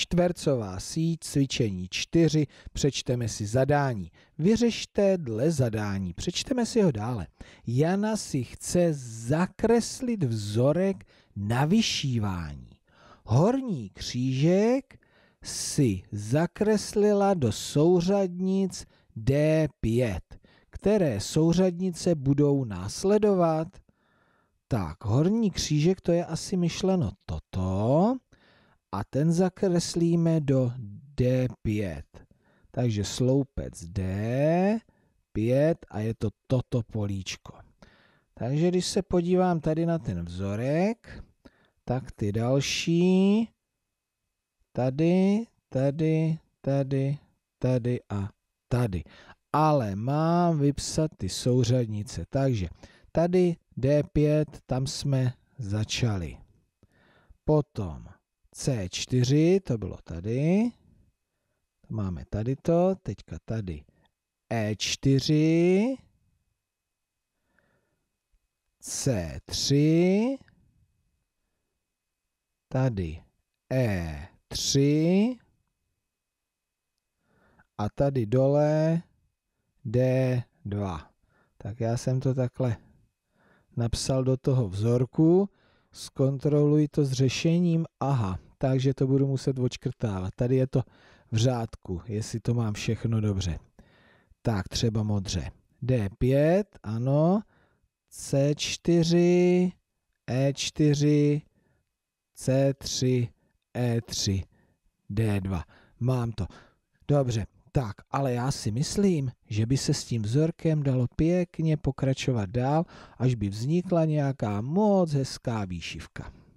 čtvercová síť, cvičení 4, přečteme si zadání. Vyřešte dle zadání, přečteme si ho dále. Jana si chce zakreslit vzorek na vyšívání. Horní křížek si zakreslila do souřadnic D5. Které souřadnice budou následovat? Tak, horní křížek, to je asi myšleno toto a ten zakreslíme do D5. Takže sloupec D, 5 a je to toto políčko. Takže když se podívám tady na ten vzorek, tak ty další, tady, tady, tady, tady a tady. Ale mám vypsat ty souřadnice. Takže tady D5, tam jsme začali. Potom C4, to bylo tady. To máme tady to, teďka tady E4, C3, tady E3 a tady dole D2. Tak já jsem to takhle napsal do toho vzorku, zkontroluji to s řešením, aha, takže to budu muset odškrtávat. Tady je to v řádku, jestli to mám všechno dobře. Tak, třeba modře. D5, ano, C4, E4, C3, E3, D2. Mám to. Dobře, tak, ale já si myslím, že by se s tím vzorkem dalo pěkně pokračovat dál, až by vznikla nějaká moc hezká výšivka.